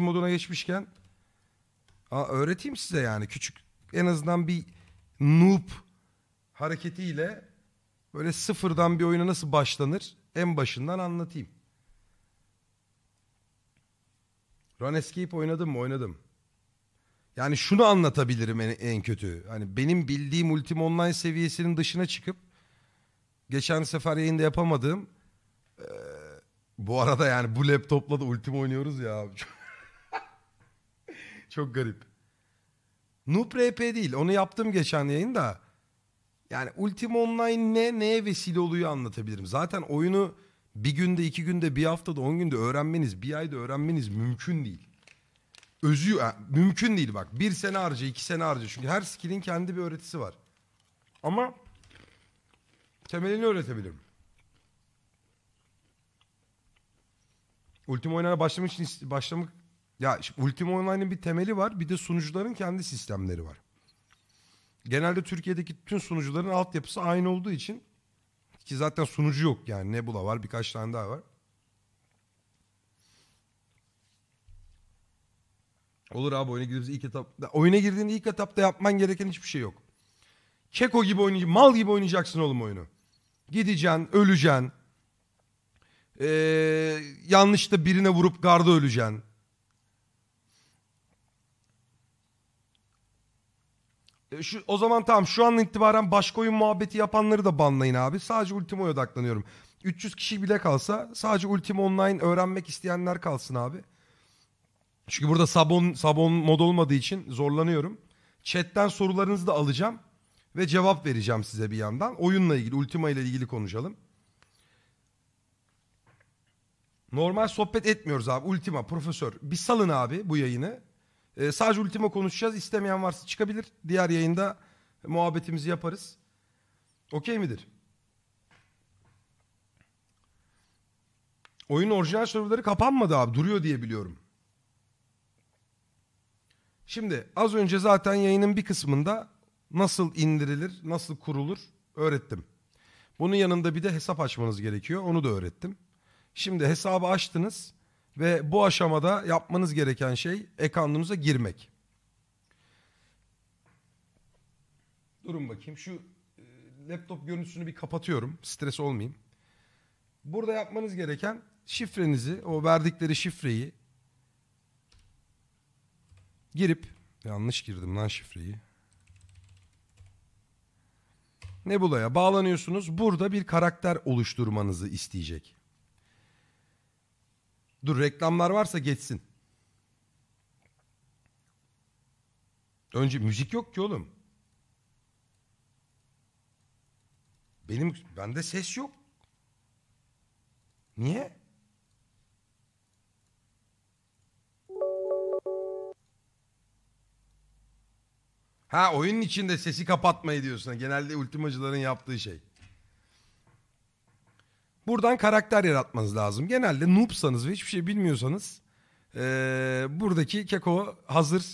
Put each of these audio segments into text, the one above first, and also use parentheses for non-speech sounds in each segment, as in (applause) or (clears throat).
moduna geçmişken aa, öğreteyim size yani küçük en azından bir noob hareketiyle böyle sıfırdan bir oyuna nasıl başlanır en başından anlatayım. Run Escape oynadım mı? Oynadım. Yani şunu anlatabilirim en, en kötü. Hani benim bildiğim Ultim Online seviyesinin dışına çıkıp geçen sefer yayında yapamadığım e, bu arada yani bu laptopla da Ultim oynuyoruz ya. (laughs) Çok garip. Noob RP değil. Onu yaptım geçen yayında. Yani Ultima Online ne neye vesile oluyor anlatabilirim. Zaten oyunu bir günde, iki günde, bir haftada, on günde öğrenmeniz, bir ayda öğrenmeniz mümkün değil. Özü yani mümkün değil bak. Bir sene harca, iki sene harca. Çünkü her skill'in kendi bir öğretisi var. Ama temelini öğretebilirim. Ultima oynana başlamak için başlamak ya şimdi Ultima Online'ın bir temeli var. Bir de sunucuların kendi sistemleri var. Genelde Türkiye'deki tüm sunucuların altyapısı aynı olduğu için ki zaten sunucu yok yani Nebula var birkaç tane daha var. Olur abi oyuna girdiğimiz ilk etapta. Oyuna girdiğinde ilk etapta yapman gereken hiçbir şey yok. Keko gibi oynayacaksın. Mal gibi oynayacaksın oğlum oyunu. Gideceksin, öleceksin. Ee, yanlışta birine vurup garda öleceksin. E, şu, o zaman tamam şu an itibaren başka oyun muhabbeti yapanları da banlayın abi. Sadece ultima odaklanıyorum. 300 kişi bile kalsa sadece Ultimo Online öğrenmek isteyenler kalsın abi. Çünkü burada sabon sabon mod olmadığı için zorlanıyorum. Chat'ten sorularınızı da alacağım ve cevap vereceğim size bir yandan. Oyunla ilgili, Ultima ile ilgili konuşalım. Normal sohbet etmiyoruz abi. Ultima, profesör. Bir salın abi bu yayını. E, sadece Ultimo konuşacağız. İstemeyen varsa çıkabilir. Diğer yayında muhabbetimizi yaparız. Okey midir? Oyun orijinal serverları kapanmadı abi. Duruyor diye biliyorum. Şimdi az önce zaten yayının bir kısmında nasıl indirilir, nasıl kurulur öğrettim. Bunun yanında bir de hesap açmanız gerekiyor. Onu da öğrettim. Şimdi hesabı açtınız. Ve bu aşamada yapmanız gereken şey ekandımıza girmek. Durun bakayım şu e, laptop görüntüsünü bir kapatıyorum. Stres olmayayım. Burada yapmanız gereken şifrenizi, o verdikleri şifreyi girip yanlış girdim lan şifreyi. Nebula'ya bağlanıyorsunuz. Burada bir karakter oluşturmanızı isteyecek. Dur reklamlar varsa geçsin. Önce müzik yok ki oğlum. Benim bende ses yok. Niye? Ha oyunun içinde sesi kapatmayı diyorsun. Genelde ultimacıların yaptığı şey. Buradan karakter yaratmanız lazım. Genelde noobsanız ve hiçbir şey bilmiyorsanız ee, buradaki keko hazır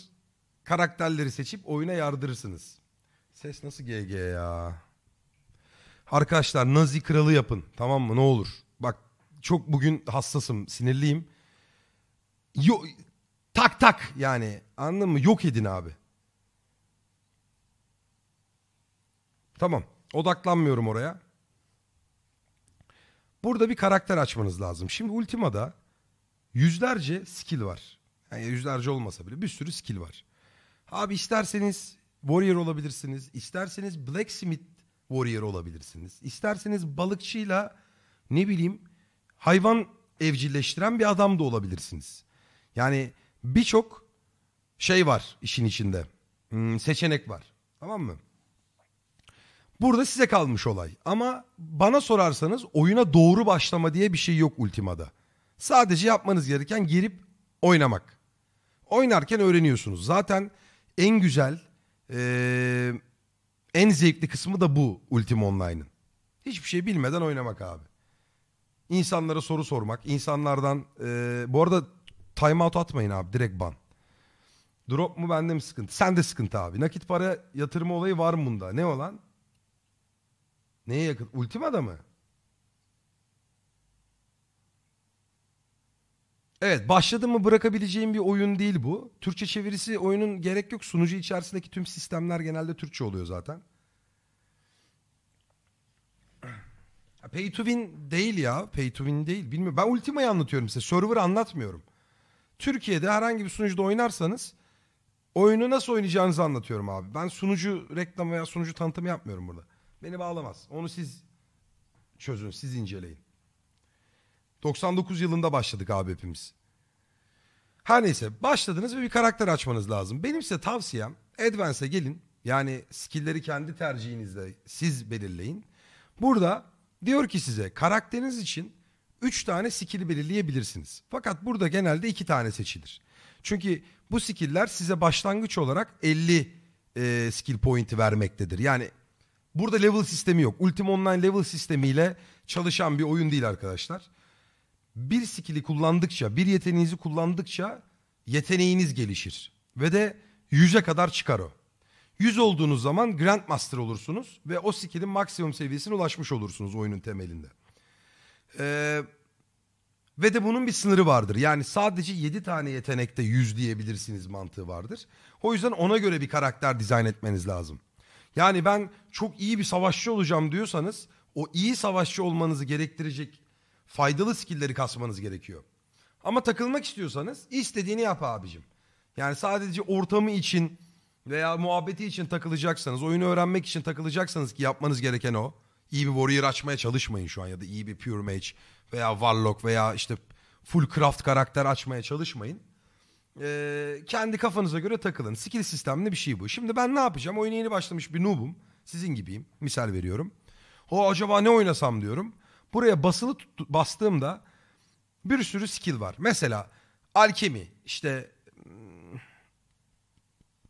karakterleri seçip oyuna yardırırsınız. Ses nasıl GG ya? Arkadaşlar Nazi kralı yapın tamam mı ne olur. Bak çok bugün hassasım sinirliyim. Yo, tak tak yani anladın mı yok edin abi. Tamam odaklanmıyorum oraya. Burada bir karakter açmanız lazım. Şimdi Ultima'da yüzlerce skill var. Yani yüzlerce olmasa bile bir sürü skill var. Abi isterseniz warrior olabilirsiniz. isterseniz blacksmith warrior olabilirsiniz. İsterseniz balıkçıyla ne bileyim hayvan evcilleştiren bir adam da olabilirsiniz. Yani birçok şey var işin içinde. Hmm, seçenek var. Tamam mı? Burada size kalmış olay. Ama bana sorarsanız oyuna doğru başlama diye bir şey yok Ultima'da. Sadece yapmanız gereken girip oynamak. Oynarken öğreniyorsunuz. Zaten en güzel, ee, en zevkli kısmı da bu Ultima Online'ın. Hiçbir şey bilmeden oynamak abi. İnsanlara soru sormak, insanlardan... Ee, bu arada timeout atmayın abi, direkt ban. Drop mu bende mi sıkıntı? Sen de sıkıntı abi. Nakit para yatırma olayı var mı bunda? Ne olan? Neye yakın? Ultima'da mı? Evet başladım mı bırakabileceğim bir oyun değil bu. Türkçe çevirisi oyunun gerek yok. Sunucu içerisindeki tüm sistemler genelde Türkçe oluyor zaten. Pay to win değil ya. Pay to win değil. Bilmiyorum. Ben Ultima'yı anlatıyorum size. Server anlatmıyorum. Türkiye'de herhangi bir sunucuda oynarsanız oyunu nasıl oynayacağınızı anlatıyorum abi. Ben sunucu reklam veya sunucu tanıtımı yapmıyorum burada. Beni bağlamaz. Onu siz çözün, siz inceleyin. 99 yılında başladık abi hepimiz. Her neyse başladınız ve bir karakter açmanız lazım. Benim size tavsiyem Advance'e gelin. Yani skill'leri kendi tercihinizle siz belirleyin. Burada diyor ki size karakteriniz için 3 tane skill'i belirleyebilirsiniz. Fakat burada genelde 2 tane seçilir. Çünkü bu skill'ler size başlangıç olarak 50 e, skill point'i vermektedir. Yani Burada level sistemi yok. Ultima Online level sistemiyle çalışan bir oyun değil arkadaşlar. Bir skill'i kullandıkça, bir yeteneğinizi kullandıkça yeteneğiniz gelişir. Ve de 100'e kadar çıkar o. 100 olduğunuz zaman Grandmaster olursunuz ve o skill'in maksimum seviyesine ulaşmış olursunuz oyunun temelinde. Ee, ve de bunun bir sınırı vardır. Yani sadece 7 tane yetenekte 100 diyebilirsiniz mantığı vardır. O yüzden ona göre bir karakter dizayn etmeniz lazım. Yani ben çok iyi bir savaşçı olacağım diyorsanız o iyi savaşçı olmanızı gerektirecek faydalı skilleri kasmanız gerekiyor. Ama takılmak istiyorsanız istediğini yap abicim. Yani sadece ortamı için veya muhabbeti için takılacaksanız, oyunu öğrenmek için takılacaksanız ki yapmanız gereken o. İyi bir warrior açmaya çalışmayın şu an ya da iyi bir pure mage veya warlock veya işte full craft karakter açmaya çalışmayın. Ee, kendi kafanıza göre takılın. Skill sistemli bir şey bu. Şimdi ben ne yapacağım? Oyuna yeni başlamış bir noob'um. Sizin gibiyim. Misal veriyorum. O acaba ne oynasam diyorum. Buraya basılı tuttu, bastığımda bir sürü skill var. Mesela alkemi, işte hmm,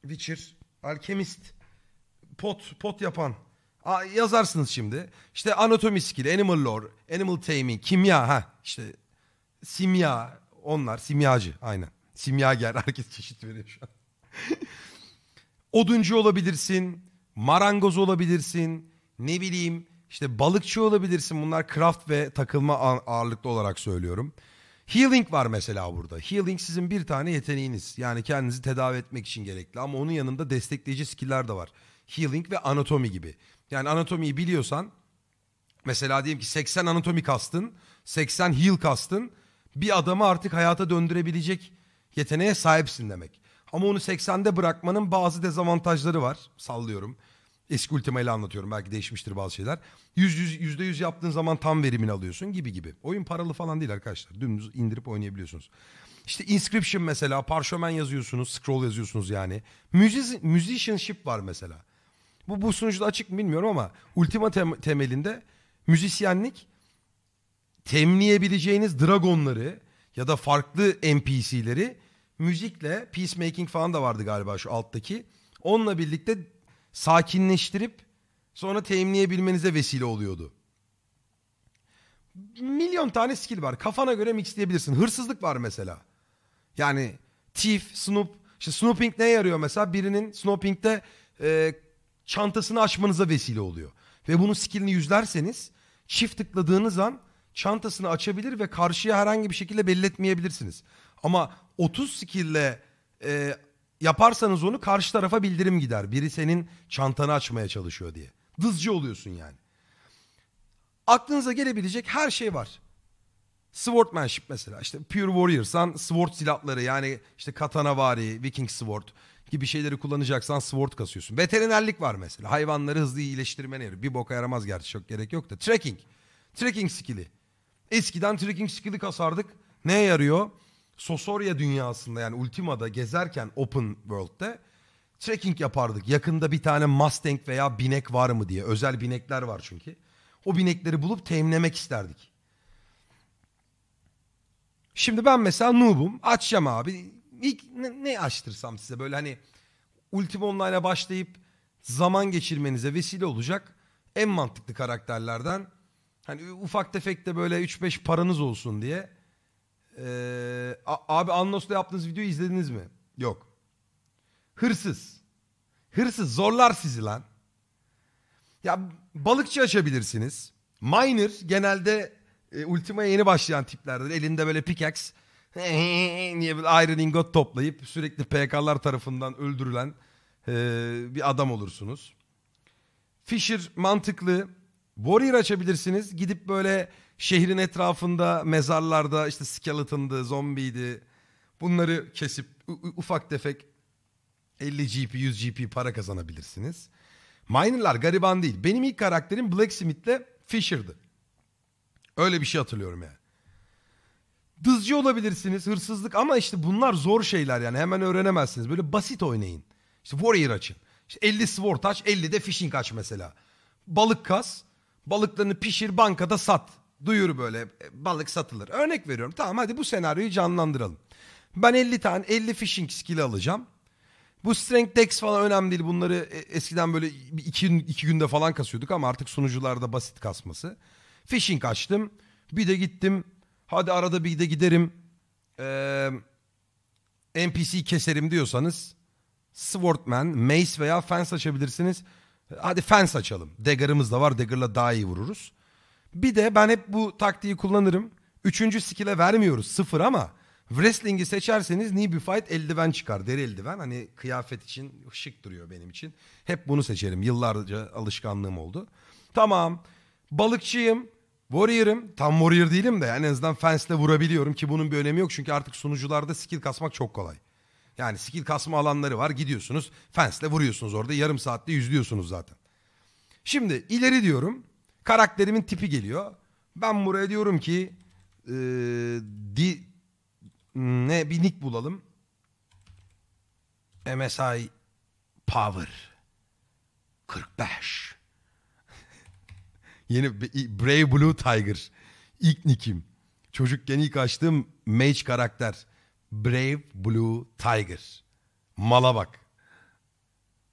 Witcher, alkemist, pot, pot yapan. Aa, yazarsınız şimdi. İşte anatomi skill, animal lore, animal taming, kimya ha işte simya onlar simyacı aynen. Simyager. Herkes çeşit veriyor şu an. Oduncu olabilirsin. Marangoz olabilirsin. Ne bileyim işte balıkçı olabilirsin. Bunlar craft ve takılma ağırlıklı olarak söylüyorum. Healing var mesela burada. Healing sizin bir tane yeteneğiniz. Yani kendinizi tedavi etmek için gerekli. Ama onun yanında destekleyici skiller de var. Healing ve anatomi gibi. Yani anatomiyi biliyorsan mesela diyelim ki 80 anatomi kastın, 80 heal kastın bir adamı artık hayata döndürebilecek yeteneğe sahipsin demek. Ama onu 80'de bırakmanın bazı dezavantajları var. Sallıyorum. Eski ile anlatıyorum. Belki değişmiştir bazı şeyler. %100, %100 yaptığın zaman tam verimini alıyorsun gibi gibi. Oyun paralı falan değil arkadaşlar. Dümdüz indirip oynayabiliyorsunuz. İşte inscription mesela. Parşömen yazıyorsunuz. Scroll yazıyorsunuz yani. Music, musicianship var mesela. Bu, bu sunucuda açık mı bilmiyorum ama ultima tem- temelinde müzisyenlik temleyebileceğiniz dragonları ya da farklı NPC'leri müzikle peacemaking falan da vardı galiba şu alttaki. Onunla birlikte sakinleştirip sonra teminleyebilmenize vesile oluyordu. Milyon tane skill var. Kafana göre mixleyebilirsin. Hırsızlık var mesela. Yani thief, snoop. İşte snooping ne yarıyor mesela? Birinin snooping'de e, çantasını açmanıza vesile oluyor. Ve bunun skillini yüzlerseniz çift tıkladığınız an çantasını açabilir ve karşıya herhangi bir şekilde belli etmeyebilirsiniz. Ama 30 skill'le e, yaparsanız onu karşı tarafa bildirim gider. Biri senin çantanı açmaya çalışıyor diye. Dızcı oluyorsun yani. Aklınıza gelebilecek her şey var. Swordmanship mesela işte Pure Warrior'san sword silahları yani işte katanavari, viking sword gibi şeyleri kullanacaksan sword kasıyorsun. Veterinerlik var mesela hayvanları hızlı iyileştirmene yarıyor. Bir boka yaramaz gerçi çok gerek yok da. Tracking. Tracking skill'i. Eskiden trekking skill'i kasardık. Neye yarıyor? Sosoria dünyasında yani Ultima'da gezerken Open World'de tracking yapardık. Yakında bir tane Mustang veya binek var mı diye. Özel binekler var çünkü. O binekleri bulup teminlemek isterdik. Şimdi ben mesela noob'um. Açacağım abi. İlk ne, ne açtırsam size böyle hani Ultima Online'a başlayıp zaman geçirmenize vesile olacak en mantıklı karakterlerden Hani ufak tefek de böyle 3-5 paranız olsun diye. Ee, abi Anlos'ta yaptığınız videoyu izlediniz mi? Yok. Hırsız. Hırsız zorlar sizi lan. Ya balıkçı açabilirsiniz. Miner genelde e, ultimaya yeni başlayan tiplerdir. Elinde böyle pickaxe niye (laughs) böyle iron ingot toplayıp sürekli PK'lar tarafından öldürülen e, bir adam olursunuz. Fisher mantıklı. Warrior açabilirsiniz. Gidip böyle şehrin etrafında mezarlarda işte skeleton'dı, zombiydi. Bunları kesip ufak tefek 50 GP, 100 GP para kazanabilirsiniz. Miner'lar gariban değil. Benim ilk karakterim Blacksmith'le Fisher'dı. Öyle bir şey hatırlıyorum yani. Dızcı olabilirsiniz, hırsızlık ama işte bunlar zor şeyler yani hemen öğrenemezsiniz. Böyle basit oynayın. İşte Warrior açın. İşte 50 Sword touch, 50 de Fishing aç mesela. Balık kas, Balıklarını pişir bankada sat. Duyur böyle e, balık satılır. Örnek veriyorum. Tamam hadi bu senaryoyu canlandıralım. Ben 50 tane 50 fishing skill alacağım. Bu strength dex falan önemli değil. Bunları e, eskiden böyle iki, iki günde falan kasıyorduk ama artık sunucularda basit kasması. Fishing açtım. Bir de gittim. Hadi arada bir de giderim. Ee, NPC keserim diyorsanız Swordman, Mace veya Fence açabilirsiniz. Hadi fence açalım. Dagger'ımız da var. Dagger'la daha iyi vururuz. Bir de ben hep bu taktiği kullanırım. Üçüncü skill'e vermiyoruz sıfır ama wrestling'i seçerseniz knee fight eldiven çıkar. Deri eldiven hani kıyafet için şık duruyor benim için. Hep bunu seçerim. Yıllarca alışkanlığım oldu. Tamam. Balıkçıyım. Warrior'ım. Tam warrior değilim de yani en azından fence'le vurabiliyorum ki bunun bir önemi yok. Çünkü artık sunucularda skill kasmak çok kolay. Yani skill kasma alanları var gidiyorsunuz fensle vuruyorsunuz orada yarım saatte yüzlüyorsunuz zaten. Şimdi ileri diyorum karakterimin tipi geliyor. Ben buraya diyorum ki ee, di, ne bir nick bulalım. MSI Power 45. (laughs) Yeni Brave Blue Tiger. İlk nickim. Çocukken ilk açtığım mage karakter. Brave Blue Tiger. Mala bak.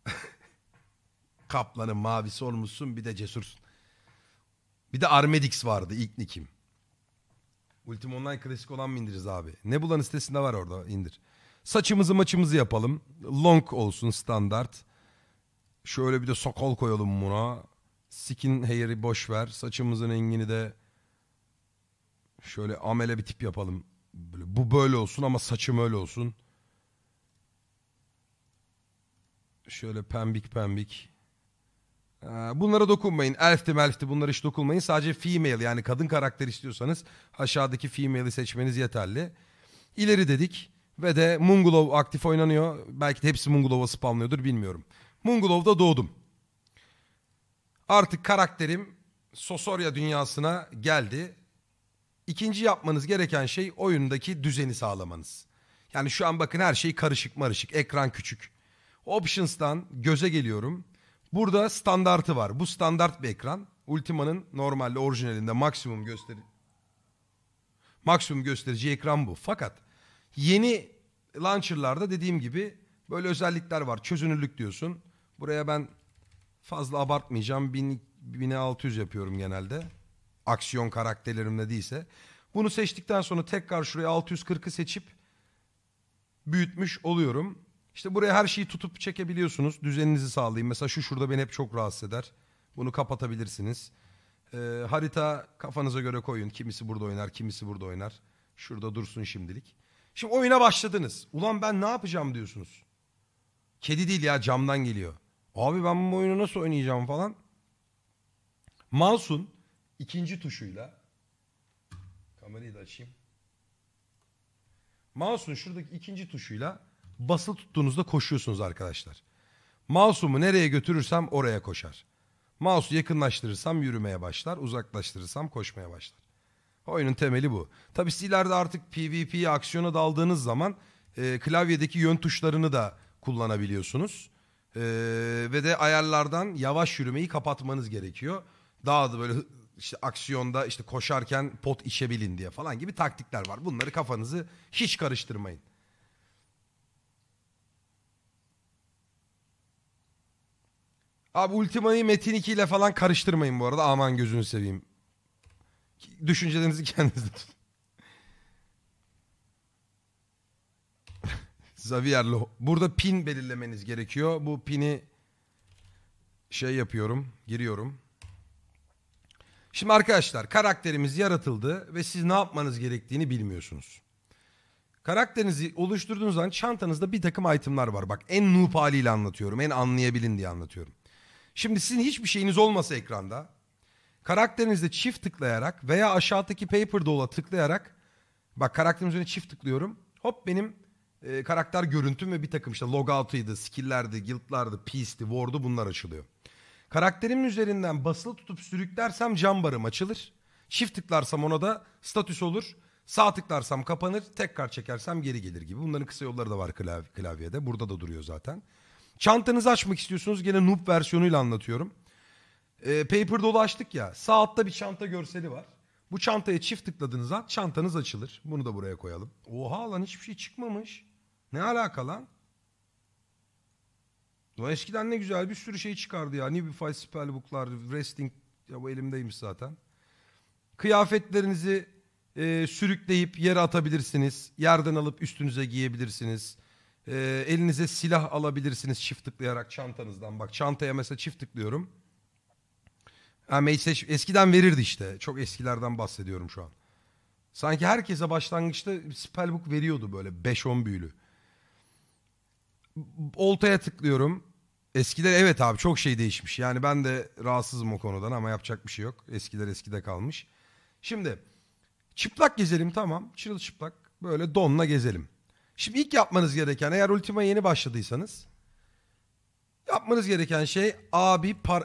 (laughs) Kaplanın mavisi olmuşsun bir de cesursun. Bir de Armedix vardı ilk nikim. Ultim Online klasik olan mı indiririz abi? Ne bulan sitesinde var orada indir. Saçımızı maçımızı yapalım. Long olsun standart. Şöyle bir de sokol koyalım buna. Skin hair'i boş ver. Saçımızın rengini de şöyle amele bir tip yapalım. Böyle, bu böyle olsun ama saçım öyle olsun. Şöyle pembik pembik. Ee, bunlara dokunmayın. Elfti melfti bunlara hiç dokunmayın. Sadece female yani kadın karakter istiyorsanız aşağıdaki female'i seçmeniz yeterli. İleri dedik ve de Mungulov aktif oynanıyor. Belki de hepsi Mungulov'a spamlıyordur bilmiyorum. Mungulov'da doğdum. Artık karakterim Sosorya dünyasına geldi İkinci yapmanız gereken şey oyundaki düzeni sağlamanız. Yani şu an bakın her şey karışık marışık. Ekran küçük. Options'tan göze geliyorum. Burada standartı var. Bu standart bir ekran. Ultima'nın normalde orijinalinde maksimum gösteri maksimum gösterici ekran bu. Fakat yeni launcher'larda dediğim gibi böyle özellikler var. Çözünürlük diyorsun. Buraya ben fazla abartmayacağım. 1600 yapıyorum genelde aksiyon karakterlerimde değilse. Bunu seçtikten sonra tekrar şuraya 640'ı seçip büyütmüş oluyorum. İşte buraya her şeyi tutup çekebiliyorsunuz. Düzeninizi sağlayayım. Mesela şu şurada beni hep çok rahatsız eder. Bunu kapatabilirsiniz. Ee, harita kafanıza göre koyun. Kimisi burada oynar, kimisi burada oynar. Şurada dursun şimdilik. Şimdi oyuna başladınız. Ulan ben ne yapacağım diyorsunuz. Kedi değil ya camdan geliyor. Abi ben bu oyunu nasıl oynayacağım falan. Mansun ikinci tuşuyla kamerayı da açayım. Mouse'un şuradaki ikinci tuşuyla basılı tuttuğunuzda koşuyorsunuz arkadaşlar. Mouse'umu nereye götürürsem oraya koşar. Mouse'u yakınlaştırırsam yürümeye başlar, uzaklaştırırsam koşmaya başlar. Oyunun temeli bu. Tabi siz ileride artık PvP aksiyona daldığınız zaman e, klavyedeki yön tuşlarını da kullanabiliyorsunuz. E, ve de ayarlardan yavaş yürümeyi kapatmanız gerekiyor. Daha da böyle işte aksiyonda işte koşarken pot içebilin diye falan gibi taktikler var. Bunları kafanızı hiç karıştırmayın. Abi Ultima'yı Metin 2 ile falan karıştırmayın bu arada. Aman gözünü seveyim. Düşüncelerinizi kendinizde tutun. (laughs) Xavier Lo. Burada pin belirlemeniz gerekiyor. Bu pini şey yapıyorum, giriyorum. Şimdi arkadaşlar karakterimiz yaratıldı ve siz ne yapmanız gerektiğini bilmiyorsunuz. Karakterinizi oluşturduğunuz zaman çantanızda bir takım itemlar var. Bak en noob haliyle anlatıyorum. En anlayabilin diye anlatıyorum. Şimdi sizin hiçbir şeyiniz olmasa ekranda karakterinizde çift tıklayarak veya aşağıdaki paper doll'a tıklayarak bak karakterimin çift tıklıyorum. Hop benim e, karakter görüntüm ve bir takım işte logout'ıydı, skill'lerdi, guild'lardı, peace'ti, ward'u bunlar açılıyor. Karakterim üzerinden basılı tutup sürüklersem cam barım açılır. Shift tıklarsam ona da statüs olur. Sağ tıklarsam kapanır. Tekrar çekersem geri gelir gibi. Bunların kısa yolları da var klav klavyede. Burada da duruyor zaten. Çantanızı açmak istiyorsunuz. Gene noob versiyonuyla anlatıyorum. E, paper dolu açtık ya. Sağ altta bir çanta görseli var. Bu çantaya çift tıkladığınız an çantanız açılır. Bunu da buraya koyalım. Oha lan hiçbir şey çıkmamış. Ne alaka lan? Ulan eskiden ne güzel bir sürü şey çıkardı ya. Nibify spellbooklar, wrestling ya bu elimdeymiş zaten. Kıyafetlerinizi e, sürükleyip yere atabilirsiniz. Yerden alıp üstünüze giyebilirsiniz. E, elinize silah alabilirsiniz çift tıklayarak çantanızdan. Bak çantaya mesela çift tıklıyorum. Yani eskiden verirdi işte. Çok eskilerden bahsediyorum şu an. Sanki herkese başlangıçta spellbook veriyordu böyle 5-10 büyülü oltaya tıklıyorum. Eskiler evet abi çok şey değişmiş. Yani ben de rahatsızım o konudan ama yapacak bir şey yok. Eskiler eskide kalmış. Şimdi çıplak gezelim tamam. Çırılçıplak böyle donla gezelim. Şimdi ilk yapmanız gereken eğer Ultima yeni başladıysanız yapmanız gereken şey abi par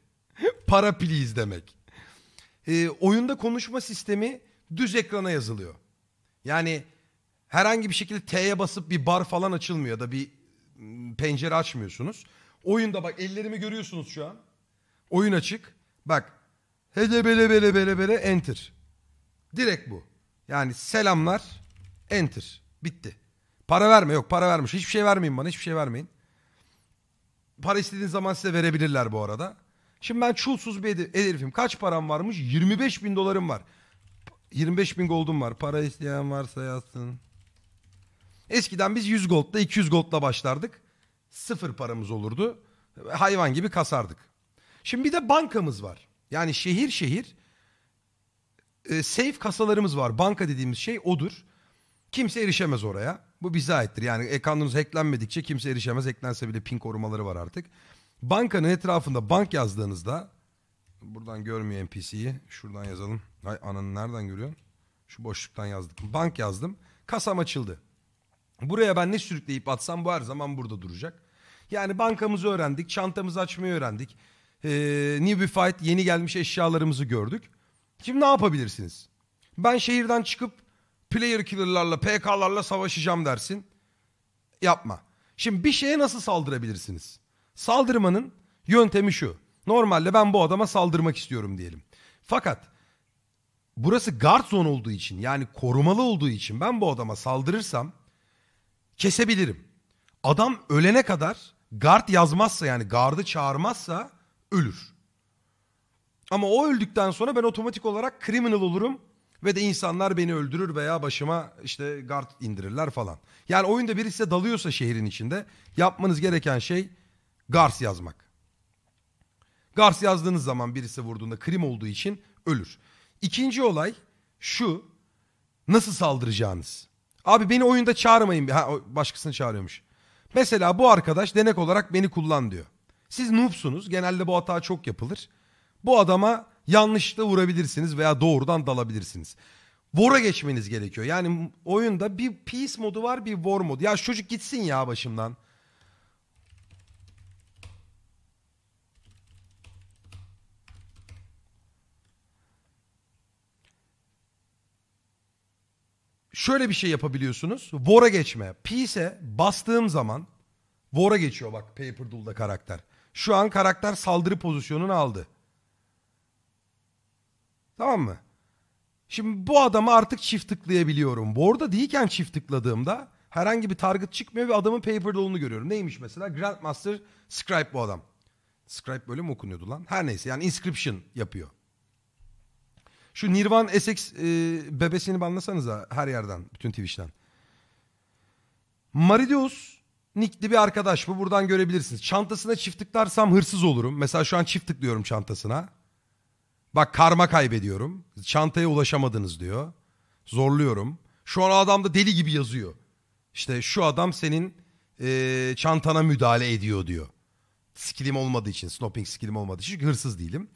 (laughs) para please demek. E, oyunda konuşma sistemi düz ekrana yazılıyor. Yani herhangi bir şekilde T'ye basıp bir bar falan açılmıyor da bir pencere açmıyorsunuz. Oyunda bak ellerimi görüyorsunuz şu an. Oyun açık. Bak. Hele bele bele bele bele enter. Direkt bu. Yani selamlar enter. Bitti. Para verme yok para vermiş. Hiçbir şey vermeyin bana hiçbir şey vermeyin. Para istediğiniz zaman size verebilirler bu arada. Şimdi ben çulsuz bir herifim. Kaç param varmış? 25 bin dolarım var. 25 bin gold'um var. Para isteyen varsa yazsın. Eskiden biz 100 goldla 200 goldla başlardık. Sıfır paramız olurdu. Hayvan gibi kasardık. Şimdi bir de bankamız var. Yani şehir şehir e, safe kasalarımız var. Banka dediğimiz şey odur. Kimse erişemez oraya. Bu bize aittir. Yani ekranınız hacklenmedikçe kimse erişemez. eklense bile pin korumaları var artık. Bankanın etrafında bank yazdığınızda buradan görmüyor NPC'yi. Şuradan yazalım. Hay ananı nereden görüyorsun? Şu boşluktan yazdım. Bank yazdım. Kasam açıldı. Buraya ben ne sürükleyip atsam bu her zaman burada duracak. Yani bankamızı öğrendik, çantamızı açmayı öğrendik. Ee, New Fight yeni gelmiş eşyalarımızı gördük. Şimdi ne yapabilirsiniz? Ben şehirden çıkıp player killer'larla, PK'larla savaşacağım dersin. Yapma. Şimdi bir şeye nasıl saldırabilirsiniz? Saldırmanın yöntemi şu. Normalde ben bu adama saldırmak istiyorum diyelim. Fakat burası guard zone olduğu için yani korumalı olduğu için ben bu adama saldırırsam kesebilirim. Adam ölene kadar gard yazmazsa yani gardı çağırmazsa ölür. Ama o öldükten sonra ben otomatik olarak criminal olurum ve de insanlar beni öldürür veya başıma işte gard indirirler falan. Yani oyunda birisi size dalıyorsa şehrin içinde yapmanız gereken şey gars yazmak. Gars yazdığınız zaman birisi vurduğunda krim olduğu için ölür. İkinci olay şu nasıl saldıracağınız. Abi beni oyunda çağırmayın. Ha, başkasını çağırıyormuş. Mesela bu arkadaş denek olarak beni kullan diyor. Siz noobsunuz. Genelde bu hata çok yapılır. Bu adama yanlışlıkla vurabilirsiniz veya doğrudan dalabilirsiniz. War'a geçmeniz gerekiyor. Yani oyunda bir peace modu var bir war modu. Ya çocuk gitsin ya başımdan. şöyle bir şey yapabiliyorsunuz. Vora geçme. P ise bastığım zaman Vora geçiyor bak Paperdoll'da karakter. Şu an karakter saldırı pozisyonunu aldı. Tamam mı? Şimdi bu adamı artık çift tıklayabiliyorum. War'da değilken çift tıkladığımda herhangi bir target çıkmıyor ve adamın Paperdoll'unu görüyorum. Neymiş mesela? Grandmaster Scribe bu adam. Scribe böyle mi okunuyordu lan? Her neyse yani inscription yapıyor. Şu Nirvan Essex e, bebesini da her yerden. Bütün Twitch'ten. Maridius Nick'li bir arkadaş bu. Buradan görebilirsiniz. Çantasına çift tıklarsam hırsız olurum. Mesela şu an çift tıklıyorum çantasına. Bak karma kaybediyorum. Çantaya ulaşamadınız diyor. Zorluyorum. Şu an adamda deli gibi yazıyor. İşte şu adam senin e, çantana müdahale ediyor diyor. Skillim olmadığı için, snoping skillim olmadığı için hırsız değilim.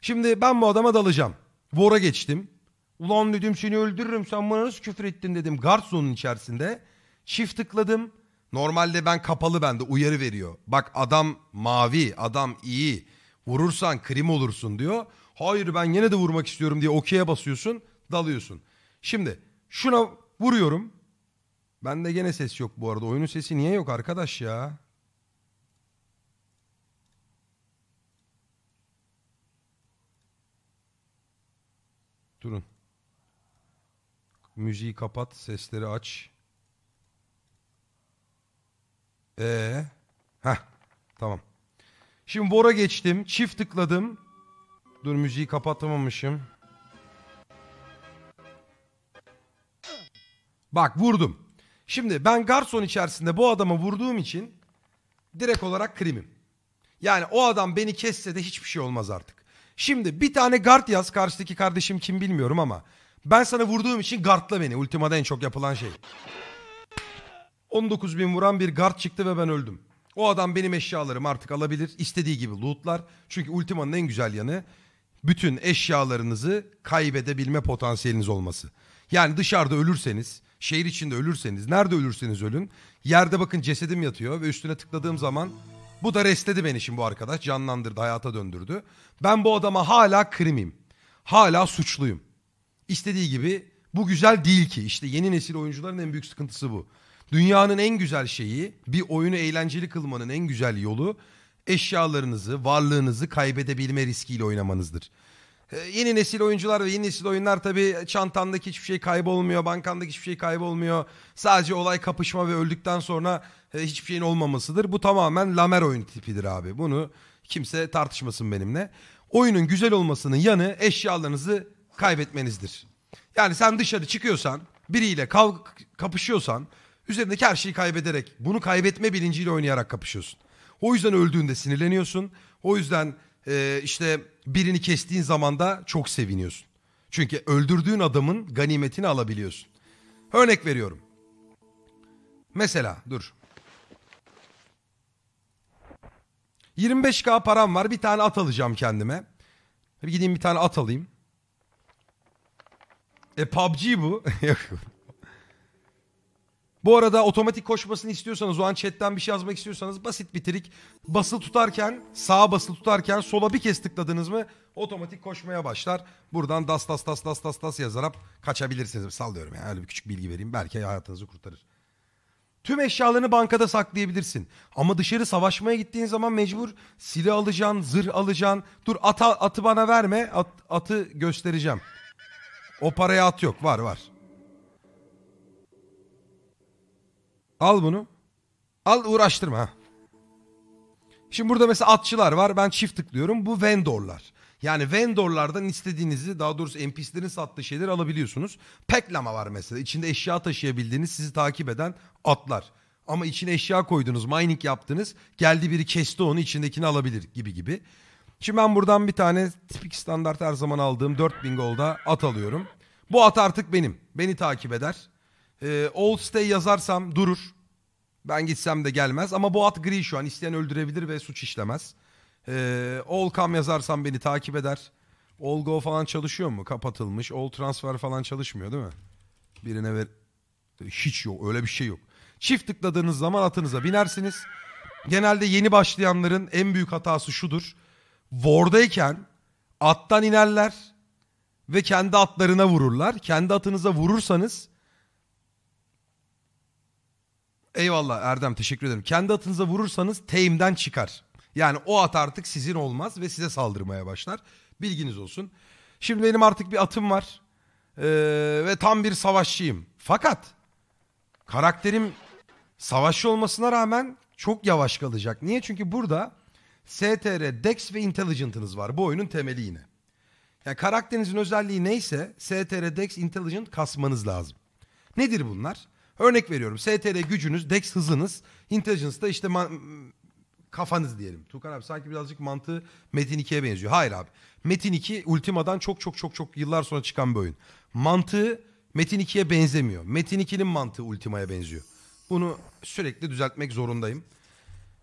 Şimdi ben bu adama dalacağım. Bora geçtim. Ulan dedim seni öldürürüm sen bana nasıl küfür ettin dedim garsonun içerisinde. Çift tıkladım. Normalde ben kapalı bende uyarı veriyor. Bak adam mavi, adam iyi. Vurursan krim olursun diyor. Hayır ben yine de vurmak istiyorum diye okey'e basıyorsun, dalıyorsun. Şimdi şuna vuruyorum. Bende gene ses yok bu arada. Oyunun sesi niye yok arkadaş ya? Durun. Müziği kapat, sesleri aç. Ee, ha, tamam. Şimdi Bora geçtim, çift tıkladım. Dur müziği kapatamamışım. Bak vurdum. Şimdi ben garson içerisinde bu adamı vurduğum için direkt olarak krimim. Yani o adam beni kesse de hiçbir şey olmaz artık. Şimdi bir tane guard yaz karşıdaki kardeşim kim bilmiyorum ama. Ben sana vurduğum için guardla beni. Ultimada en çok yapılan şey. 19 bin vuran bir guard çıktı ve ben öldüm. O adam benim eşyalarımı artık alabilir. istediği gibi lootlar. Çünkü ultimanın en güzel yanı bütün eşyalarınızı kaybedebilme potansiyeliniz olması. Yani dışarıda ölürseniz, şehir içinde ölürseniz, nerede ölürseniz ölün. Yerde bakın cesedim yatıyor ve üstüne tıkladığım zaman bu da restledi beni şimdi bu arkadaş. Canlandırdı, hayata döndürdü. Ben bu adama hala krimim. Hala suçluyum. İstediği gibi bu güzel değil ki. İşte yeni nesil oyuncuların en büyük sıkıntısı bu. Dünyanın en güzel şeyi, bir oyunu eğlenceli kılmanın en güzel yolu eşyalarınızı, varlığınızı kaybedebilme riskiyle oynamanızdır. Ee, yeni nesil oyuncular ve yeni nesil oyunlar tabii çantandaki hiçbir şey kaybolmuyor, bankandaki hiçbir şey kaybolmuyor. Sadece olay kapışma ve öldükten sonra e, hiçbir şeyin olmamasıdır. Bu tamamen lamer oyun tipidir abi. Bunu kimse tartışmasın benimle. Oyunun güzel olmasının yanı eşyalarınızı kaybetmenizdir. Yani sen dışarı çıkıyorsan, biriyle kav- kapışıyorsan, üzerindeki her şeyi kaybederek, bunu kaybetme bilinciyle oynayarak kapışıyorsun. O yüzden öldüğünde sinirleniyorsun. O yüzden e, işte birini kestiğin zaman da çok seviniyorsun. Çünkü öldürdüğün adamın ganimetini alabiliyorsun. Örnek veriyorum. Mesela dur 25k param var. Bir tane at alacağım kendime. Bir gideyim bir tane at alayım. E PUBG bu. (laughs) bu arada otomatik koşmasını istiyorsanız o an chatten bir şey yazmak istiyorsanız basit bir trik. Basılı tutarken sağa basılı tutarken sola bir kez tıkladınız mı otomatik koşmaya başlar. Buradan das das das das das das yazarak kaçabilirsiniz. Sallıyorum yani öyle bir küçük bilgi vereyim. Belki hayatınızı kurtarır. Tüm eşyalarını bankada saklayabilirsin. Ama dışarı savaşmaya gittiğin zaman mecbur silah alacaksın, zırh alacaksın. Dur ata, atı bana verme, at, atı göstereceğim. O paraya at yok, var var. Al bunu. Al uğraştırma. Şimdi burada mesela atçılar var. Ben çift tıklıyorum. Bu vendorlar. Yani vendorlardan istediğinizi daha doğrusu NPC'lerin sattığı şeyleri alabiliyorsunuz. Peklama var mesela. İçinde eşya taşıyabildiğiniz sizi takip eden atlar. Ama içine eşya koydunuz, mining yaptınız. Geldi biri kesti onu içindekini alabilir gibi gibi. Şimdi ben buradan bir tane tipik standart her zaman aldığım 4000 golda at alıyorum. Bu at artık benim. Beni takip eder. Ee, old stay yazarsam durur. Ben gitsem de gelmez ama bu at gri şu an. isteyen öldürebilir ve suç işlemez. Ee, Olkam yazarsan beni takip eder. Olgo falan çalışıyor mu? Kapatılmış. Ol transfer falan çalışmıyor değil mi? Birine ver... Hiç yok. Öyle bir şey yok. Çift tıkladığınız zaman atınıza binersiniz. Genelde yeni başlayanların en büyük hatası şudur. Vordayken attan inerler ve kendi atlarına vururlar. Kendi atınıza vurursanız Eyvallah Erdem teşekkür ederim. Kendi atınıza vurursanız tame'den çıkar. Yani o at artık sizin olmaz ve size saldırmaya başlar. Bilginiz olsun. Şimdi benim artık bir atım var. Ee, ve tam bir savaşçıyım. Fakat karakterim savaşçı olmasına rağmen çok yavaş kalacak. Niye? Çünkü burada STR, Dex ve Intelligent'ınız var. Bu oyunun temeli yine. Yani karakterinizin özelliği neyse STR, Dex, Intelligent kasmanız lazım. Nedir bunlar? Örnek veriyorum. STR gücünüz, Dex hızınız, Intelligence da işte kafanız diyelim. Tukan abi sanki birazcık mantığı Metin 2'ye benziyor. Hayır abi. Metin 2 Ultima'dan çok çok çok çok yıllar sonra çıkan bir oyun. Mantığı Metin 2'ye benzemiyor. Metin 2'nin mantığı Ultima'ya benziyor. Bunu sürekli düzeltmek zorundayım.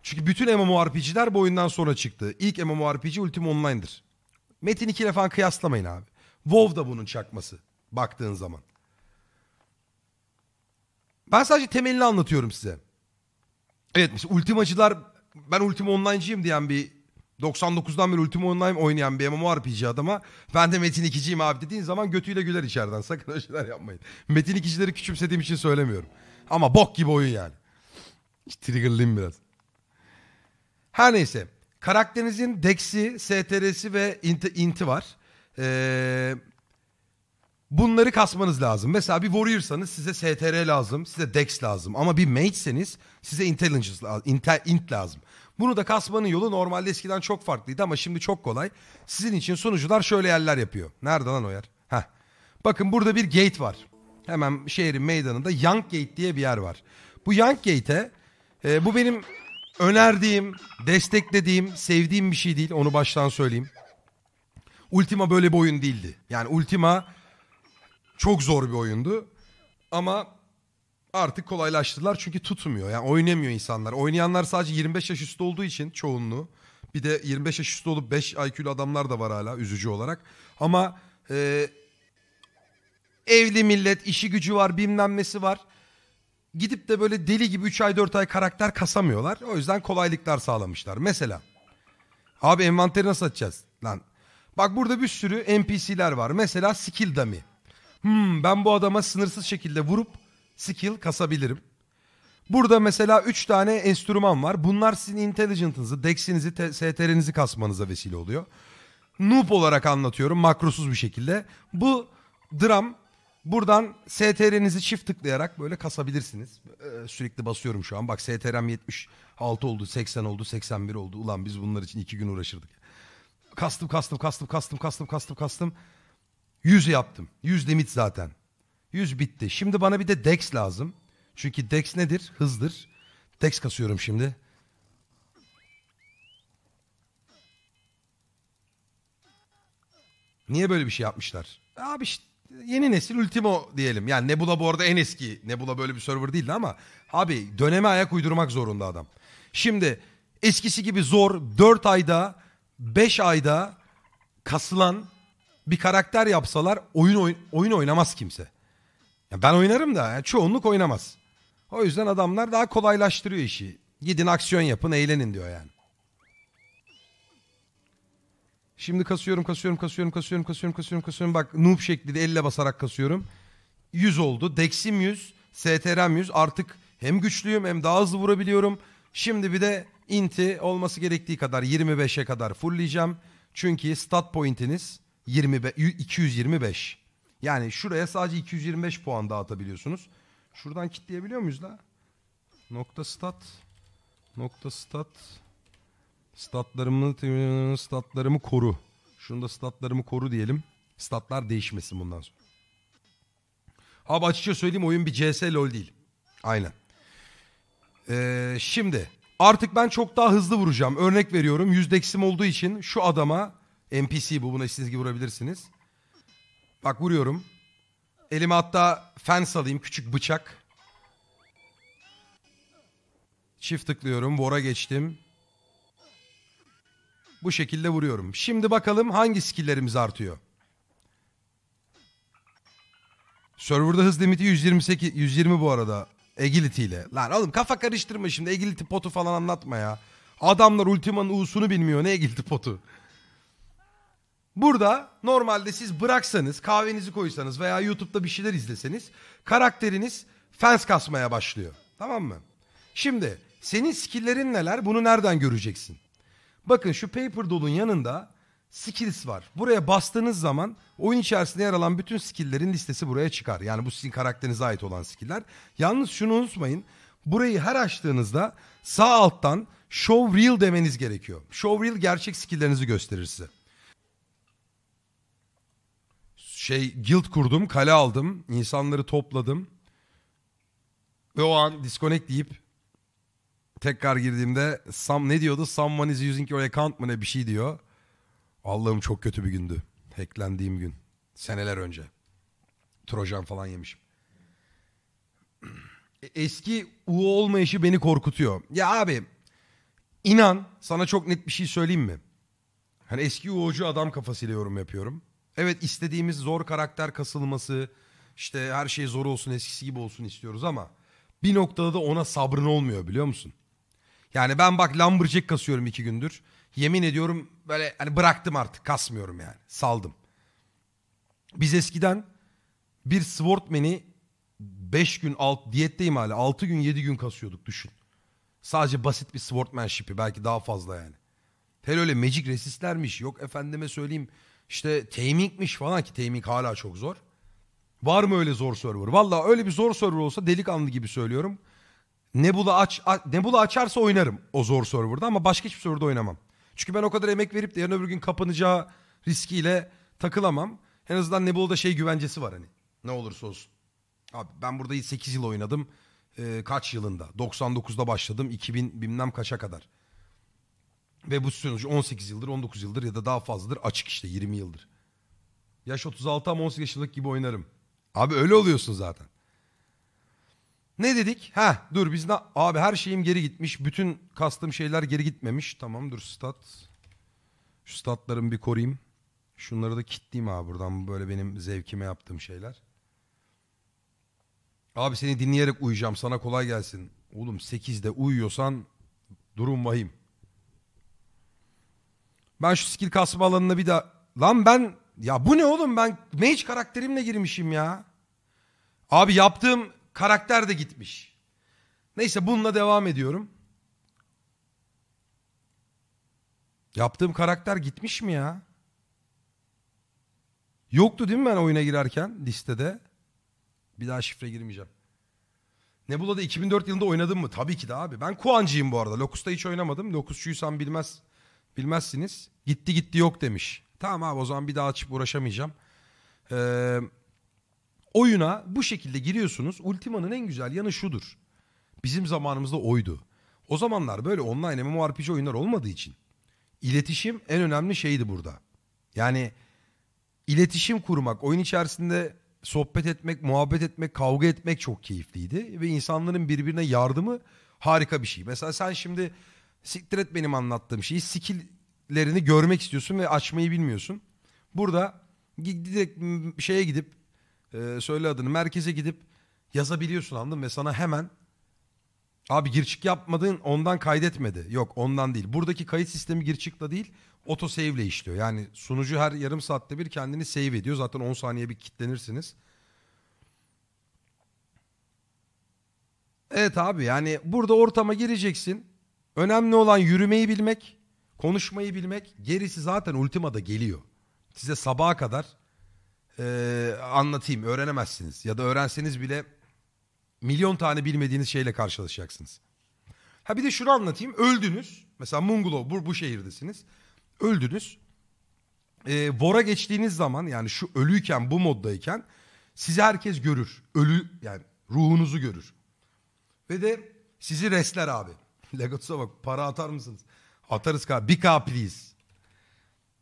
Çünkü bütün MMORPG'ler bu oyundan sonra çıktı. İlk MMORPG Ultima Online'dır. Metin 2 ile falan kıyaslamayın abi. WoW da bunun çakması baktığın zaman. Ben sadece temelini anlatıyorum size. Evet işte ultimacılar ben Ultima Online'cıyım diyen bir 99'dan beri Ultima Online oynayan bir MMORPG adama ben de Metin 2'ciyim abi dediğin zaman götüyle güler içeriden sakın o şeyler yapmayın. Metin 2'cileri küçümsediğim için söylemiyorum. Ama bok gibi oyun yani. Triggerlayayım biraz. Her neyse karakterinizin dex'i, str'si ve inti, inti var. Eee Bunları kasmanız lazım. Mesela bir Warrior'sanız size STR lazım, size Dex lazım. Ama bir Mage'seniz size Intelligence lazım, intel, Int lazım. Bunu da kasmanın yolu normalde eskiden çok farklıydı ama şimdi çok kolay. Sizin için sunucular şöyle yerler yapıyor. Nerede lan o yer? Heh. Bakın burada bir gate var. Hemen şehrin meydanında Young Gate diye bir yer var. Bu Young Gate'e e, bu benim önerdiğim, desteklediğim, sevdiğim bir şey değil. Onu baştan söyleyeyim. Ultima böyle bir oyun değildi. Yani Ultima çok zor bir oyundu. Ama artık kolaylaştırdılar çünkü tutmuyor. Yani oynamıyor insanlar. Oynayanlar sadece 25 yaş üstü olduğu için çoğunluğu. Bir de 25 yaş üstü olup 5 IQ'lu adamlar da var hala üzücü olarak. Ama e, evli millet, işi gücü var, bilmem var. Gidip de böyle deli gibi 3 ay 4 ay karakter kasamıyorlar. O yüzden kolaylıklar sağlamışlar. Mesela abi envanteri nasıl açacağız lan? Bak burada bir sürü NPC'ler var. Mesela skill dummy. Hmm, ben bu adama sınırsız şekilde vurup skill kasabilirim. Burada mesela 3 tane enstrüman var. Bunlar sizin intelligent'ınızı, dex'inizi, STR'inizi kasmanıza vesile oluyor. Noob olarak anlatıyorum makrosuz bir şekilde. Bu drum buradan STR'nizi çift tıklayarak böyle kasabilirsiniz. Ee, sürekli basıyorum şu an. Bak STR'm 76 oldu, 80 oldu, 81 oldu. Ulan biz bunlar için 2 gün uğraşırdık. Kastım kastım kastım kastım kastım kastım kastım. 100 yaptım. 100 limit zaten. 100 bitti. Şimdi bana bir de dex lazım. Çünkü dex nedir? Hızdır. Dex kasıyorum şimdi. Niye böyle bir şey yapmışlar? Abi işte yeni nesil Ultimo diyelim. Yani Nebula bu arada en eski. Nebula böyle bir server değildi ama abi döneme ayak uydurmak zorunda adam. Şimdi eskisi gibi zor 4 ayda 5 ayda kasılan bir karakter yapsalar oyun oyun, oyun oynamaz kimse. Ya ben oynarım da yani çoğunluk oynamaz. O yüzden adamlar daha kolaylaştırıyor işi. Gidin aksiyon yapın eğlenin diyor yani. Şimdi kasıyorum kasıyorum kasıyorum kasıyorum kasıyorum kasıyorum kasıyorum. Bak noob şeklinde elle basarak kasıyorum. 100 oldu. Dex'im 100. STR'm 100. Artık hem güçlüyüm hem daha hızlı vurabiliyorum. Şimdi bir de inti olması gerektiği kadar 25'e kadar fullleyeceğim. Çünkü stat pointiniz 20, 225. Yani şuraya sadece 225 puan dağıtabiliyorsunuz. Şuradan kitleyebiliyor muyuz la? Nokta stat. Nokta stat. Statlarımı, statlarımı koru. Şunu da statlarımı koru diyelim. Statlar değişmesin bundan sonra. Abi açıkça söyleyeyim oyun bir CS LoL değil. Aynen. Ee, şimdi artık ben çok daha hızlı vuracağım. Örnek veriyorum yüzdeksim olduğu için şu adama NPC bu. Buna istediğiniz gibi vurabilirsiniz. Bak vuruyorum. Elime hatta fence salayım Küçük bıçak. Çift tıklıyorum. Vora geçtim. Bu şekilde vuruyorum. Şimdi bakalım hangi skilllerimiz artıyor. Serverda hız limiti 128, 120 bu arada. Agility ile. Lan oğlum kafa karıştırma şimdi. Agility potu falan anlatma ya. Adamlar Ultima'nın U'sunu bilmiyor. Ne Agility potu? Burada normalde siz bıraksanız kahvenizi koysanız veya YouTube'da bir şeyler izleseniz karakteriniz fans kasmaya başlıyor. Tamam mı? Şimdi senin skill'lerin neler bunu nereden göreceksin? Bakın şu paper dolun yanında skills var. Buraya bastığınız zaman oyun içerisinde yer alan bütün skill'lerin listesi buraya çıkar. Yani bu sizin karakterinize ait olan skill'ler. Yalnız şunu unutmayın. Burayı her açtığınızda sağ alttan show real demeniz gerekiyor. Show real gerçek skill'lerinizi gösterir size şey guild kurdum, kale aldım, insanları topladım. Ve o an disconnect deyip tekrar girdiğimde Sam ne diyordu? Someone is using your account mı ne bir şey diyor. Allah'ım çok kötü bir gündü. Hacklendiğim gün. Seneler önce. Trojan falan yemişim. (clears throat) Eski U olmayışı beni korkutuyor. Ya abi inan sana çok net bir şey söyleyeyim mi? Hani eski UO'cu adam kafasıyla yorum yapıyorum. Evet istediğimiz zor karakter kasılması, işte her şey zor olsun eskisi gibi olsun istiyoruz ama bir noktada da ona sabrın olmuyor biliyor musun? Yani ben bak lumberjack kasıyorum iki gündür. Yemin ediyorum böyle hani bıraktım artık kasmıyorum yani saldım. Biz eskiden bir sportmeni 5 gün alt diyetteyim hala 6 gün 7 gün kasıyorduk düşün. Sadece basit bir sportmanshipi belki daha fazla yani. Hele öyle magic resistlermiş yok efendime söyleyeyim işte temikmiş falan ki temik hala çok zor. Var mı öyle zor server? Valla öyle bir zor server olsa delikanlı gibi söylüyorum. Nebula, aç, a, Nebula açarsa oynarım o zor serverda ama başka hiçbir serverda oynamam. Çünkü ben o kadar emek verip de yarın öbür gün kapanacağı riskiyle takılamam. En azından Nebula'da şey güvencesi var hani. Ne olursa olsun. Abi ben burada 8 yıl oynadım. Ee, kaç yılında? 99'da başladım. 2000 bilmem kaça kadar. Ve bu sonuç 18 yıldır, 19 yıldır ya da daha fazladır açık işte 20 yıldır. Yaş 36 ama 18 yaşlılık gibi oynarım. Abi öyle oluyorsun zaten. Ne dedik? Ha dur biz ne? Abi her şeyim geri gitmiş. Bütün kastığım şeyler geri gitmemiş. Tamam dur stat. Şu statlarımı bir koruyayım. Şunları da kilitleyeyim abi buradan. Böyle benim zevkime yaptığım şeyler. Abi seni dinleyerek uyuyacağım. Sana kolay gelsin. Oğlum 8'de uyuyorsan durum vahim. Ben şu skill kasma alanını bir daha... Lan ben... Ya bu ne oğlum ben mage karakterimle girmişim ya. Abi yaptığım karakter de gitmiş. Neyse bununla devam ediyorum. Yaptığım karakter gitmiş mi ya? Yoktu değil mi ben oyuna girerken listede? Bir daha şifre girmeyeceğim. Nebula'da 2004 yılında oynadım mı? Tabii ki de abi. Ben Kuancıyım bu arada. Locust'ta hiç oynamadım. Locust'cuysam bilmez. Bilmezsiniz. Gitti gitti yok demiş. Tamam abi o zaman bir daha açıp uğraşamayacağım. Ee, oyuna bu şekilde giriyorsunuz. Ultima'nın en güzel yanı şudur. Bizim zamanımızda oydu. O zamanlar böyle online MMORPG oyunlar olmadığı için iletişim en önemli şeydi burada. Yani iletişim kurmak, oyun içerisinde sohbet etmek, muhabbet etmek, kavga etmek çok keyifliydi ve insanların birbirine yardımı harika bir şey. Mesela sen şimdi Siktir et benim anlattığım şeyi. Skill'lerini görmek istiyorsun ve açmayı bilmiyorsun. Burada direkt şeye gidip e, söyle adını merkeze gidip yazabiliyorsun anladın mı? Ve sana hemen abi girçik yapmadın ondan kaydetmedi. Yok ondan değil. Buradaki kayıt sistemi girçikla değil auto save ile işliyor. Yani sunucu her yarım saatte bir kendini save ediyor. Zaten 10 saniye bir kilitlenirsiniz. Evet abi yani burada ortama gireceksin. Önemli olan yürümeyi bilmek, konuşmayı bilmek. Gerisi zaten ultimada geliyor. Size sabaha kadar ee, anlatayım öğrenemezsiniz. Ya da öğrenseniz bile milyon tane bilmediğiniz şeyle karşılaşacaksınız. Ha bir de şunu anlatayım. Öldünüz. Mesela Mungulov bu, bu şehirdesiniz. Öldünüz. Ee, Vora geçtiğiniz zaman yani şu ölüyken bu moddayken sizi herkes görür. Ölü yani ruhunuzu görür. Ve de sizi resler abi. (laughs) Legatus'a bak para atar mısınız? Atarız ka. bir ka please.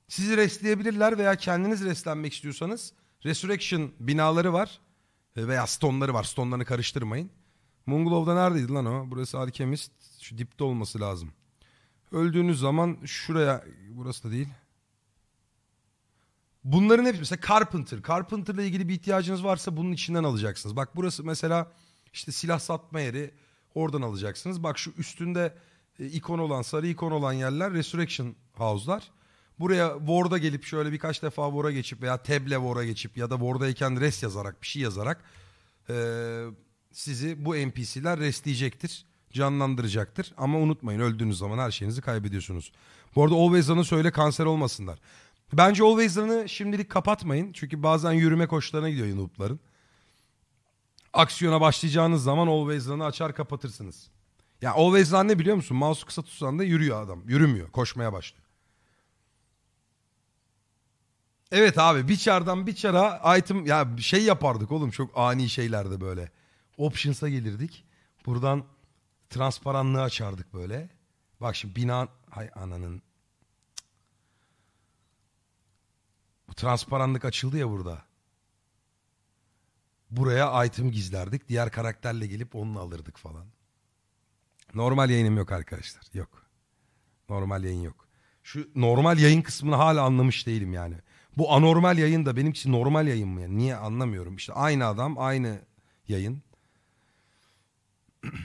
Sizi restleyebilirler veya kendiniz restlenmek istiyorsanız Resurrection binaları var e, veya stoneları var. Stonelarını karıştırmayın. Mungulov'da neredeydi lan o? Burası Alchemist. Şu dipte olması lazım. Öldüğünüz zaman şuraya burası da değil. Bunların hepsi mesela Carpenter. Carpenter'la ilgili bir ihtiyacınız varsa bunun içinden alacaksınız. Bak burası mesela işte silah satma yeri, Oradan alacaksınız. Bak şu üstünde e, ikon olan, sarı ikon olan yerler Resurrection House'lar. Buraya Word'a gelip şöyle birkaç defa Word'a geçip veya Tab'le Word'a geçip ya da Word'dayken res yazarak bir şey yazarak e, sizi bu NPC'ler resleyecektir. Canlandıracaktır. Ama unutmayın öldüğünüz zaman her şeyinizi kaybediyorsunuz. Bu arada Always Run'ı söyle kanser olmasınlar. Bence Always Run'ı şimdilik kapatmayın. Çünkü bazen yürüme koşularına gidiyor noob'ların aksiyona başlayacağınız zaman always run'ı açar kapatırsınız. Ya yani always run ne biliyor musun? Mouse'u kısa tutsan da yürüyor adam. Yürümüyor. Koşmaya başlıyor. Evet abi bir çardan bir çara item ya şey yapardık oğlum çok ani şeylerde böyle. Options'a gelirdik. Buradan transparanlığı açardık böyle. Bak şimdi bina... Hay ananın. Bu transparanlık açıldı ya burada. Buraya item gizlerdik. Diğer karakterle gelip onu alırdık falan. Normal yayınım yok arkadaşlar. Yok. Normal yayın yok. Şu normal yayın kısmını hala anlamış değilim yani. Bu anormal yayın da benim için normal yayın mı? Yani niye anlamıyorum. İşte aynı adam aynı yayın. (clears throat)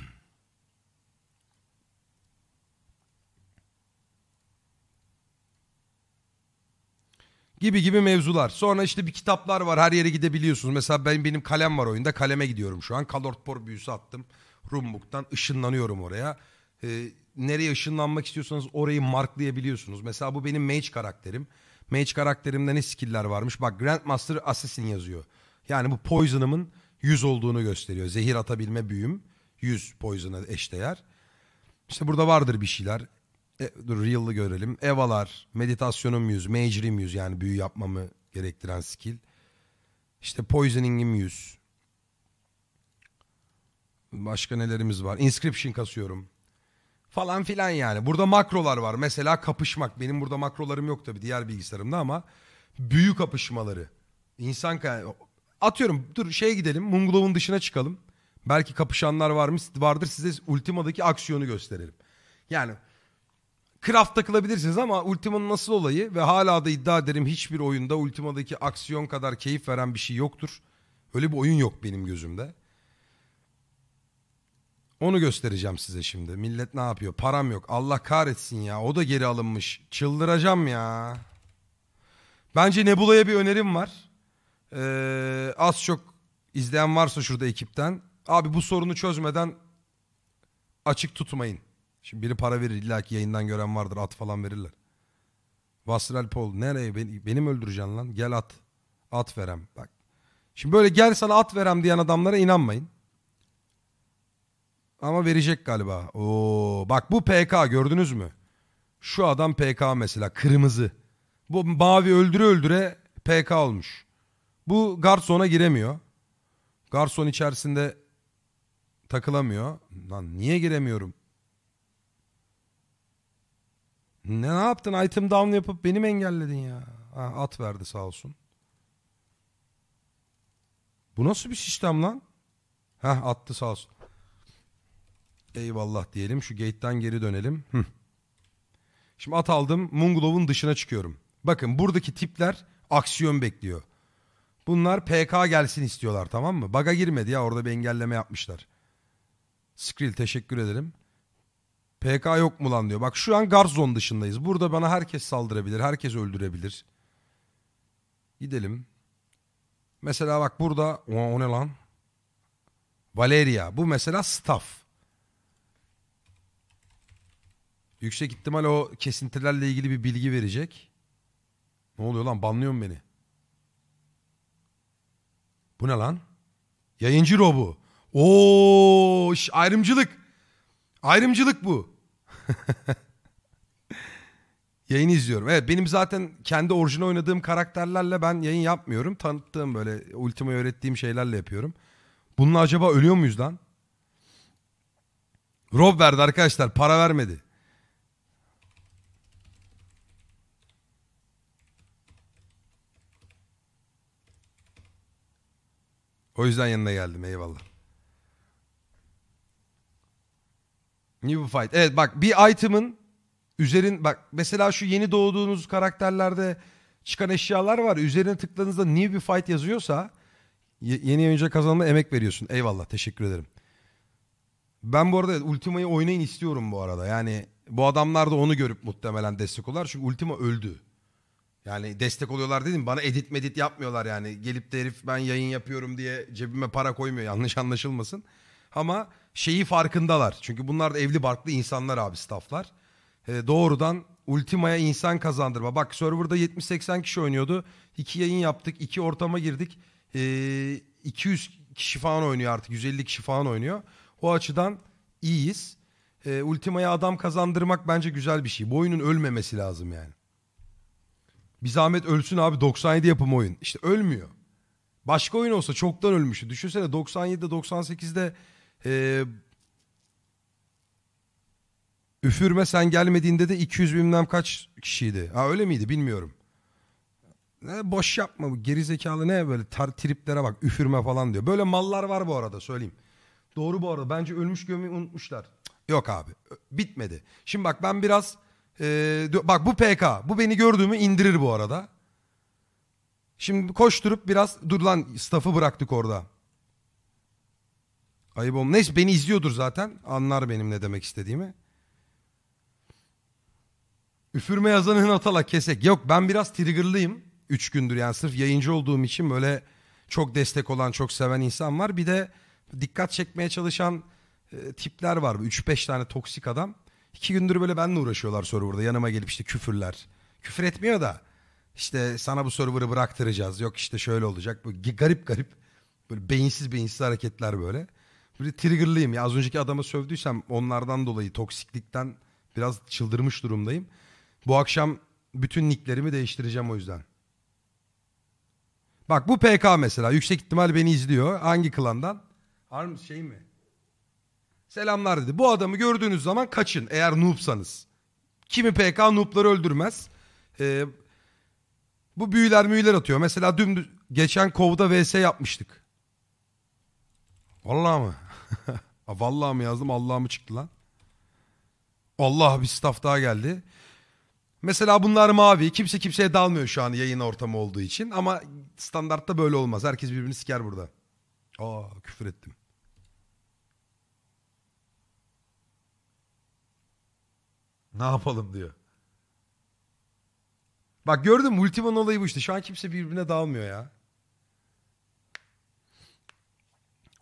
gibi gibi mevzular. Sonra işte bir kitaplar var her yere gidebiliyorsunuz. Mesela ben benim kalem var oyunda kaleme gidiyorum şu an. Kalortpor büyüsü attım. Rumbuk'tan ışınlanıyorum oraya. Ee, nereye ışınlanmak istiyorsanız orayı marklayabiliyorsunuz. Mesela bu benim mage karakterim. Mage karakterimde ne skill'ler varmış? Bak Grandmaster Assassin yazıyor. Yani bu Poison'ımın 100 olduğunu gösteriyor. Zehir atabilme büyüm 100 Poison'a eşdeğer. İşte burada vardır bir şeyler. E, dur Reel'ı görelim. Evalar, meditasyonum yüz majorim yüz yani büyü yapmamı gerektiren skill. İşte Poisoning'im yüz Başka nelerimiz var? Inscription kasıyorum. Falan filan yani. Burada makrolar var. Mesela kapışmak. Benim burada makrolarım yok tabii diğer bilgisayarımda ama büyü kapışmaları. İnsan atıyorum dur şey gidelim. Mungulov'un dışına çıkalım. Belki kapışanlar varmış vardır size Ultima'daki aksiyonu gösterelim. Yani Craft takılabilirsiniz ama Ultima'nın nasıl olayı ve hala da iddia ederim hiçbir oyunda Ultima'daki aksiyon kadar keyif veren bir şey yoktur. Öyle bir oyun yok benim gözümde. Onu göstereceğim size şimdi. Millet ne yapıyor? Param yok. Allah kahretsin ya. O da geri alınmış. Çıldıracağım ya. Bence Nebula'ya bir önerim var. Ee, az çok izleyen varsa şurada ekipten. Abi bu sorunu çözmeden açık tutmayın. Şimdi biri para verir illa ki yayından gören vardır at falan verirler. Vasral Pol nereye benim öldüreceksin lan gel at. At verem bak. Şimdi böyle gel sana at verem diyen adamlara inanmayın. Ama verecek galiba. Oo, bak bu PK gördünüz mü? Şu adam PK mesela kırmızı. Bu mavi öldüre öldüre PK olmuş. Bu garsona giremiyor. Garson içerisinde takılamıyor. Lan niye giremiyorum? Ne ne yaptın? Item down yapıp beni mi engelledin ya? Ha, at verdi sağ olsun. Bu nasıl bir sistem lan? Heh attı sağ olsun. Eyvallah diyelim. Şu gate'den geri dönelim. Hı. Şimdi at aldım. Munglov'un dışına çıkıyorum. Bakın buradaki tipler aksiyon bekliyor. Bunlar PK gelsin istiyorlar tamam mı? Baga girmedi ya orada bir engelleme yapmışlar. Skrill teşekkür ederim. PK yok mu lan diyor. Bak şu an Garzon dışındayız. Burada bana herkes saldırabilir. Herkes öldürebilir. Gidelim. Mesela bak burada o, o ne lan? Valeria. Bu mesela staff. Yüksek ihtimal o kesintilerle ilgili bir bilgi verecek. Ne oluyor lan? Banlıyor mu beni? Bu ne lan? Yayıncı robu. Oo, iş, ayrımcılık. Ayrımcılık bu. (laughs) yayın izliyorum. Evet benim zaten kendi orijine oynadığım karakterlerle ben yayın yapmıyorum. Tanıttığım böyle ultima öğrettiğim şeylerle yapıyorum. Bununla acaba ölüyor muyuz lan? Rob verdi arkadaşlar para vermedi. O yüzden yanına geldim eyvallah. New Fight. Evet bak bir item'ın üzerin bak mesela şu yeni doğduğunuz karakterlerde çıkan eşyalar var. Üzerine tıkladığınızda New bir Fight yazıyorsa yeni oyuncu kazanma emek veriyorsun. Eyvallah teşekkür ederim. Ben bu arada Ultima'yı oynayın istiyorum bu arada. Yani bu adamlar da onu görüp muhtemelen destek olurlar. Çünkü Ultima öldü. Yani destek oluyorlar dedim. Bana edit medit yapmıyorlar yani. Gelip de herif ben yayın yapıyorum diye cebime para koymuyor. Yanlış anlaşılmasın. Ama şeyi farkındalar. Çünkü bunlar da evli barklı insanlar abi stafflar. E, doğrudan Ultima'ya insan kazandırma. Bak serverda 70-80 kişi oynuyordu. İki yayın yaptık. iki ortama girdik. E, ee, 200 kişi falan oynuyor artık. 150 kişi falan oynuyor. O açıdan iyiyiz. E, Ultima'ya adam kazandırmak bence güzel bir şey. Bu oyunun ölmemesi lazım yani. Bir zahmet ölsün abi 97 yapım oyun. İşte ölmüyor. Başka oyun olsa çoktan ölmüştü. Düşünsene 97'de 98'de ee, üfürme sen gelmediğinde de 200 bilmem kaç kişiydi. Ha öyle miydi bilmiyorum. Ne boş yapma bu gerizekalı ne böyle tar triplere bak üfürme falan diyor. Böyle mallar var bu arada söyleyeyim. Doğru bu arada bence ölmüş gömü unutmuşlar. Yok abi bitmedi. Şimdi bak ben biraz ee, bak bu PK bu beni gördüğümü indirir bu arada. Şimdi koşturup biraz dur lan staff'ı bıraktık orada. Ayıp olmaz. Neyse beni izliyordur zaten. Anlar benim ne demek istediğimi. Üfürme yazanın atala kesek. Yok ben biraz triggerlıyım. Üç gündür yani sırf yayıncı olduğum için böyle çok destek olan, çok seven insan var. Bir de dikkat çekmeye çalışan e, tipler var. 3-5 tane toksik adam. İki gündür böyle benle uğraşıyorlar soru burada. Yanıma gelip işte küfürler. Küfür etmiyor da işte sana bu serverı bıraktıracağız. Yok işte şöyle olacak. Bu garip garip böyle beyinsiz beyinsiz hareketler böyle. Böyle triggerlıyım ya az önceki adama sövdüysem onlardan dolayı toksiklikten biraz çıldırmış durumdayım. Bu akşam bütün nicklerimi değiştireceğim o yüzden. Bak bu PK mesela yüksek ihtimal beni izliyor. Hangi klandan? Arms şey mi? Selamlar dedi. Bu adamı gördüğünüz zaman kaçın eğer noobsanız. Kimi PK noobları öldürmez. Ee, bu büyüler müyüler atıyor. Mesela dün geçen kovda vs yapmıştık. Vallahi mı? (laughs) Vallahi mı yazdım Allah mı çıktı lan? Allah bir staff daha geldi. Mesela bunlar mavi. Kimse kimseye dalmıyor şu an yayın ortamı olduğu için. Ama standartta böyle olmaz. Herkes birbirini siker burada. Aa küfür ettim. Ne yapalım diyor. Bak gördüm mü? olayı bu işte. Şu an kimse birbirine dalmıyor ya.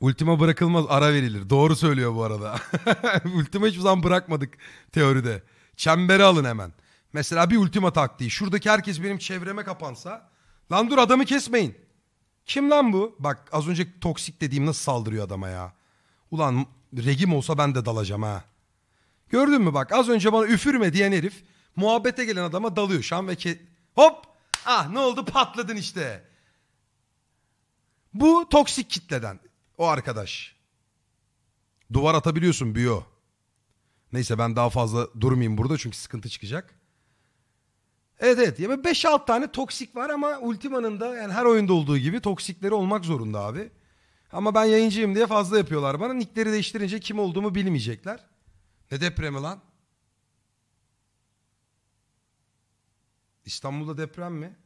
Ultima bırakılmaz ara verilir. Doğru söylüyor bu arada. (laughs) ultima hiçbir zaman bırakmadık teoride. Çemberi alın hemen. Mesela bir ultima taktiği. Şuradaki herkes benim çevreme kapansa. Lan dur adamı kesmeyin. Kim lan bu? Bak az önce toksik dediğim nasıl saldırıyor adama ya. Ulan regim olsa ben de dalacağım ha. Gördün mü bak az önce bana üfürme diyen herif muhabbete gelen adama dalıyor. Şan ve ke... Hop! Ah ne oldu patladın işte. Bu toksik kitleden. O arkadaş. Duvar atabiliyorsun biyo. Neyse ben daha fazla durmayayım burada çünkü sıkıntı çıkacak. Evet evet. Ya 5-6 tane toksik var ama Ultima'nın da yani her oyunda olduğu gibi toksikleri olmak zorunda abi. Ama ben yayıncıyım diye fazla yapıyorlar bana. Nickleri değiştirince kim olduğumu bilmeyecekler. Ne depremi lan? İstanbul'da deprem mi?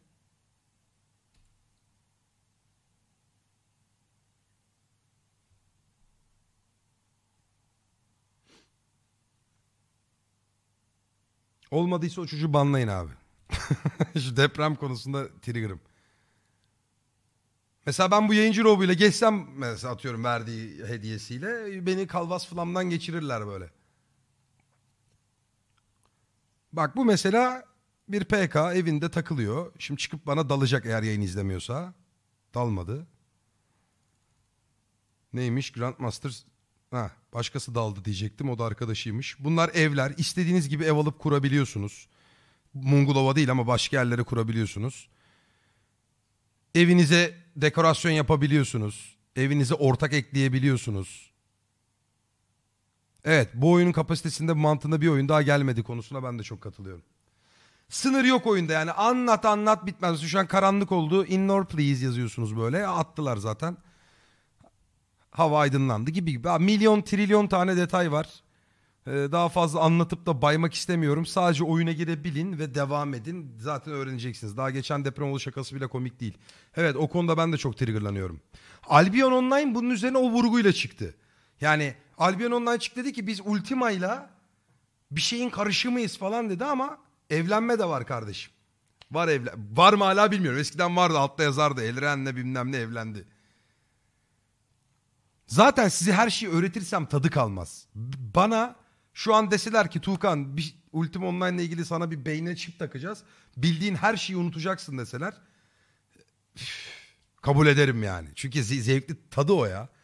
Olmadıysa o çocuğu banlayın abi. (laughs) Şu deprem konusunda trigger'ım. Mesela ben bu yayıncı robuyla geçsem mesela atıyorum verdiği hediyesiyle beni kalvas flamdan geçirirler böyle. Bak bu mesela bir PK evinde takılıyor. Şimdi çıkıp bana dalacak eğer yayın izlemiyorsa. Dalmadı. Neymiş Grandmaster Ha, başkası daldı diyecektim. O da arkadaşıymış. Bunlar evler. İstediğiniz gibi ev alıp kurabiliyorsunuz. Mungulova değil ama başka yerlere kurabiliyorsunuz. Evinize dekorasyon yapabiliyorsunuz. Evinize ortak ekleyebiliyorsunuz. Evet bu oyunun kapasitesinde mantığında bir oyun daha gelmedi konusuna ben de çok katılıyorum. Sınır yok oyunda yani anlat anlat bitmez. Şu an karanlık oldu. Indoor please yazıyorsunuz böyle. Attılar zaten hava aydınlandı gibi gibi. milyon trilyon tane detay var. Ee, daha fazla anlatıp da baymak istemiyorum. Sadece oyuna girebilin ve devam edin. Zaten öğreneceksiniz. Daha geçen deprem olu şakası bile komik değil. Evet o konuda ben de çok triggerlanıyorum. Albion Online bunun üzerine o vurguyla çıktı. Yani Albion Online çıktı dedi ki biz Ultima'yla bir şeyin karışımıyız falan dedi ama evlenme de var kardeşim. Var evlen var mı hala bilmiyorum. Eskiden vardı altta yazardı. Elren'le bilmem ne evlendi. Zaten size her şeyi öğretirsem tadı kalmaz. Bana şu an deseler ki Tuğkan bir, Ultima Online ile ilgili sana bir beynine çip takacağız. Bildiğin her şeyi unutacaksın deseler. Üf, kabul ederim yani. Çünkü zevkli tadı o ya.